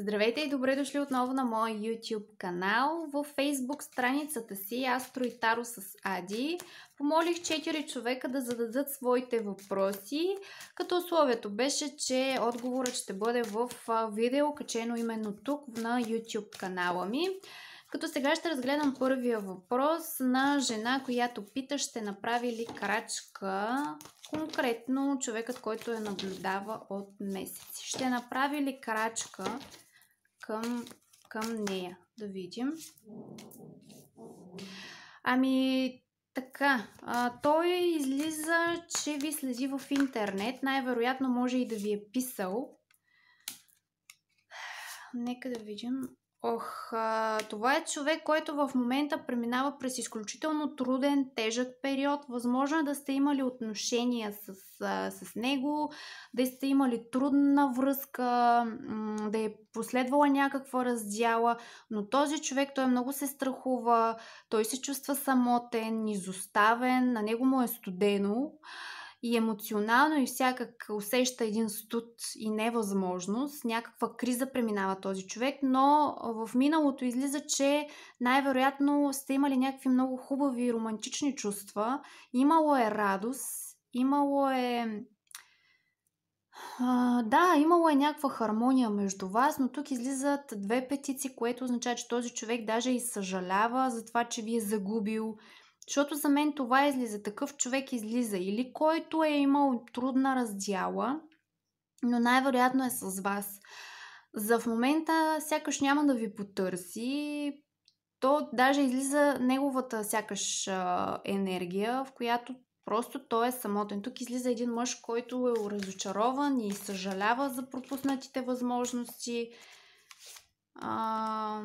Здравейте и добре дошли отново на моя YouTube канал. Във Facebook страницата си Таро с Ади помолих 4 човека да зададат своите въпроси, като условието беше, че отговорът ще бъде в видео, качено именно тук на YouTube канала ми. Като сега ще разгледам първия въпрос на жена, която пита ще направи ли крачка конкретно човекът, който я наблюдава от месеци. Ще направи ли крачка към, към нея. Да видим. Ами, така, а, той излиза, че ви следи в интернет. Най-вероятно може и да ви е писал. Нека да видим Ох, а, това е човек, който в момента преминава през изключително труден, тежък период. Възможно е да сте имали отношения с, а, с него, да сте имали трудна връзка, да е последвала някаква раздяла, но този човек, той много се страхува, той се чувства самотен, изоставен, на него му е студено и емоционално и всякак усеща един студ и невъзможност, някаква криза преминава този човек, но в миналото излиза, че най-вероятно сте имали някакви много хубави романтични чувства, имало е радост, имало е Uh, да, имало е някаква хармония между вас, но тук излизат две петици, което означава, че този човек даже и съжалява за това, че ви е загубил защото за мен това излиза. Такъв човек излиза или който е имал трудна раздяла, но най-вероятно е с вас. За в момента сякаш няма да ви потърси, то даже излиза неговата сякаш енергия, в която Просто той е самотен. Тук излиза един мъж, който е разочарован и съжалява за пропуснатите възможности а,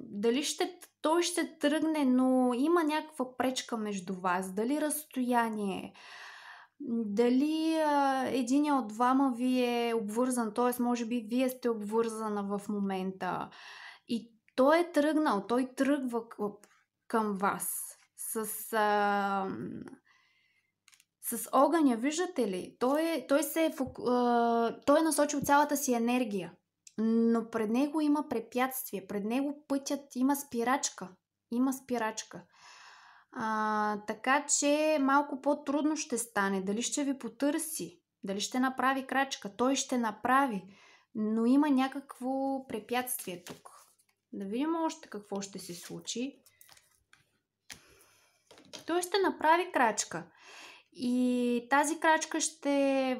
дали ще, той ще тръгне, но има някаква пречка между вас, дали разстояние, дали а, един от двама ви е обвързан, т.е. може би вие сте обвързана в момента. И той е тръгнал, той тръгва към вас с, а, с огъня, виждате ли? Той, е, той, се е, а, той е насочил цялата си енергия но пред него има препятствие, пред него пътят има спирачка. Има спирачка. А, така че малко по-трудно ще стане. Дали ще ви потърси, дали ще направи крачка, той ще направи, но има някакво препятствие тук. Да видим още какво ще се случи. Той ще направи крачка. И тази крачка ще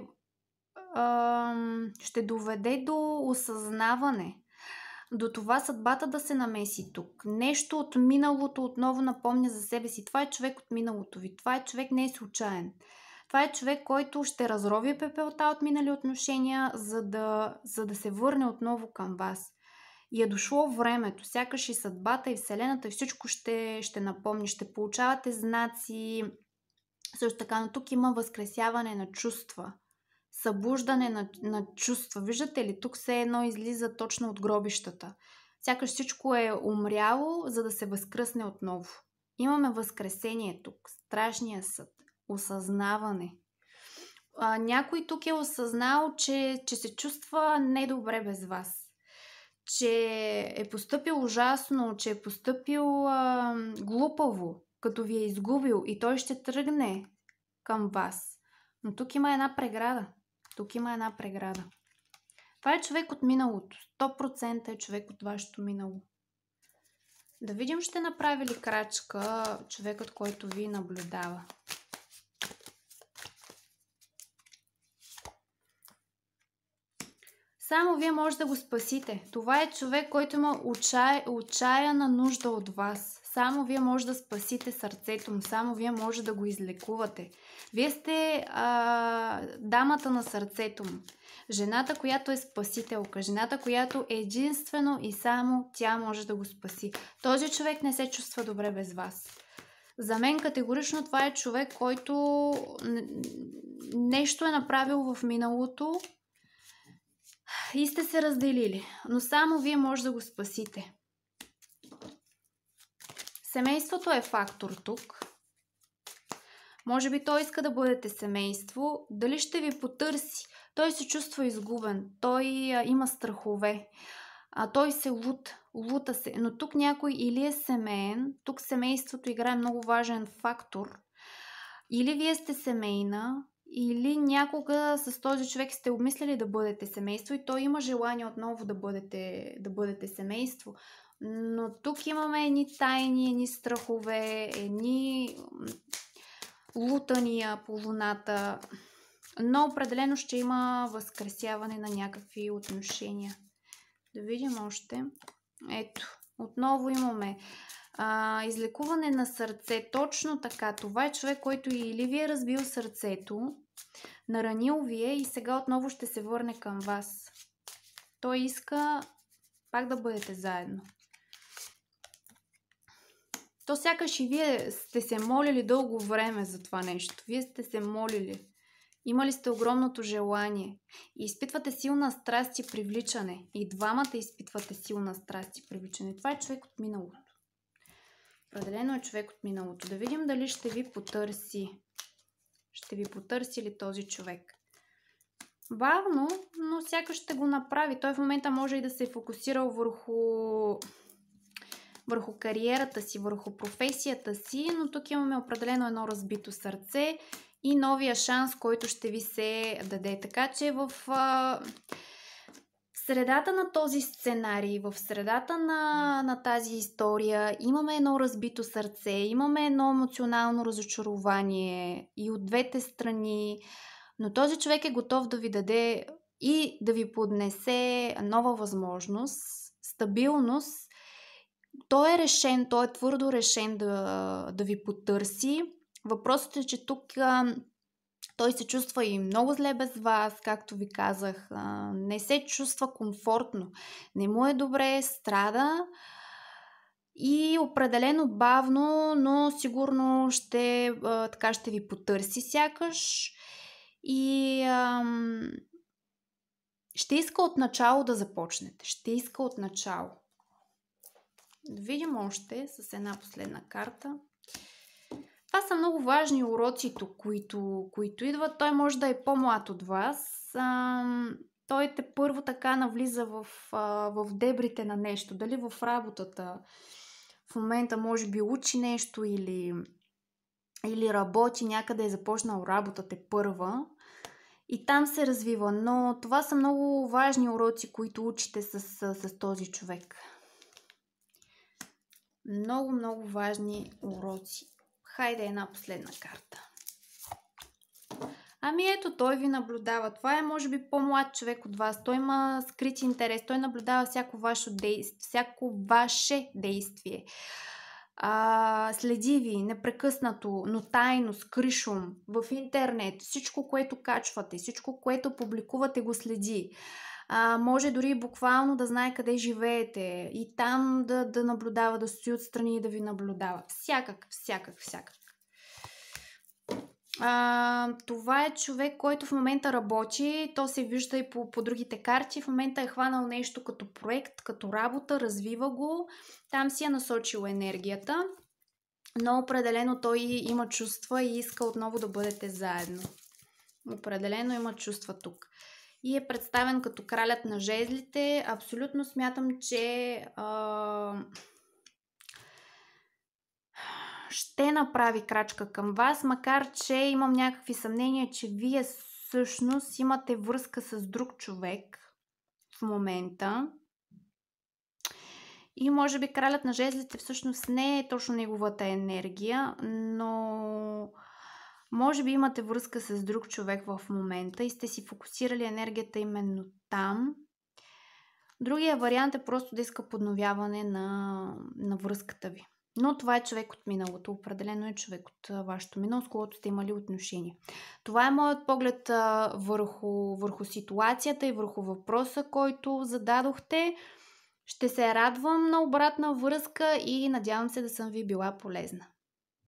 ще доведе до осъзнаване, до това съдбата да се намеси тук. Нещо от миналото отново напомня за себе си. Това е човек от миналото ви. Това е човек не е случайен. Това е човек, който ще разрови пепелта от минали отношения, за да, за да се върне отново към вас. И е дошло времето, сякаш и съдбата, и Вселената, и всичко ще, ще напомни. Ще получавате знаци. Също така, но тук има възкресяване на чувства – събуждане на, на чувства. Виждате ли, тук се едно излиза точно от гробищата. Сякаш всичко е умряло, за да се възкръсне отново. Имаме възкресение тук, страшния съд, осъзнаване. А, някой тук е осъзнал, че, че се чувства недобре без вас че е поступил ужасно, че е поступил а, глупаво, като ви е изгубил и той ще тръгне към вас. Но тук има една преграда. Тук има една преграда. Това е човек от миналото. 100% е човек от вашето минало. Да видим, ще направи ли крачка човекът, който ви наблюдава. Само вие може да го спасите. Това е човек, който има отчая, отчаяна нужда от вас. Само вие може да спасите сърцето му, само вие може да го излекувате. Вие сте а, дамата на сърцето му. Жената, която е спасителка, жената, която е единствено и само тя може да го спаси. Този човек не се чувства добре без вас. За мен категорично това е човек, който нещо е направил в миналото и сте се разделили. Но само вие може да го спасите. Семейството е фактор тук. Може би той иска да бъдете семейство. Дали ще ви потърси? Той се чувства изгубен. Той а, има страхове. А той се лут, лута се. Но тук някой или е семейен, тук семейството играе много важен фактор. Или вие сте семейна, или някога с този човек сте обмисляли да бъдете семейство и той има желание отново да бъдете, да бъдете семейство. Но тук имаме едни тайни, едни страхове, едни лутания по луната. Но определено ще има възкресяване на някакви отношения. Да видим още. Ето, отново имаме а, излекуване на сърце. Точно така. Това е човек, който или ви е разбил сърцето, наранил ви е и сега отново ще се върне към вас. Той иска пак да бъдете заедно. То сякаш и вие сте се молили дълго време за това нещо. Вие сте се молили. Имали сте огромното желание и изпитвате силна страст и привличане. И двамата изпитвате силна страст и привличане. Това е човек от миналото. Определено е човек от миналото. Да видим дали ще ви потърси. Ще ви потърси ли този човек. Бавно, но сякаш ще го направи. Той в момента може и да се е фокусирал върху върху кариерата си, върху професията си, но тук имаме определено едно разбито сърце и новия шанс, който ще ви се даде. Така че в а, средата на този сценарий, в средата на, на тази история имаме едно разбито сърце, имаме едно емоционално разочарование и от двете страни, но този човек е готов да ви даде и да ви поднесе нова възможност, стабилност той е решен, той е твърдо решен да, да ви потърси. Въпросът е, че тук а, той се чувства и много зле без вас, както ви казах. А, не се чувства комфортно. Не му е добре, страда. И определено бавно, но сигурно ще, а, така ще ви потърси сякаш. И а, ще иска от начало да започнете. Ще иска от начало. Да видим още с една последна карта. Това са много важни уроци, които, които идват. Той може да е по-млад от вас. той те първо така навлиза в, в дебрите на нещо. Дали в работата в момента може би учи нещо или, или работи някъде е започнал работата е първа. И там се развива. Но това са много важни уроци, които учите с, с, с този човек много, много важни уроци. Хайде една последна карта. Ами ето, той ви наблюдава. Това е, може би, по-млад човек от вас. Той има скрит интерес. Той наблюдава всяко ваше действие. Всяко ваше действие. А, следи ви непрекъснато, но тайно, с кришум, в интернет. Всичко, което качвате, всичко, което публикувате, го следи а, може дори буквално да знае къде живеете и там да, да наблюдава, да стои отстрани и да ви наблюдава. Всякак, всякак, всякак. А, това е човек, който в момента работи, то се вижда и по, по другите карти. В момента е хванал нещо като проект, като работа, развива го, там си е насочил енергията, но определено той има чувства и иска отново да бъдете заедно. Определено има чувства тук и е представен като кралят на жезлите. Абсолютно смятам, че а, ще направи крачка към вас, макар че имам някакви съмнения, че вие всъщност имате връзка с друг човек в момента. И може би кралят на жезлите всъщност не е точно неговата енергия, но може би имате връзка с друг човек в момента и сте си фокусирали енергията именно там. Другия вариант е просто да иска подновяване на, на връзката ви. Но това е човек от миналото. Определено е човек от вашето минало, с когото сте имали отношения. Това е моят поглед върху, върху ситуацията и върху въпроса, който зададохте. Ще се радвам на обратна връзка и надявам се да съм ви била полезна.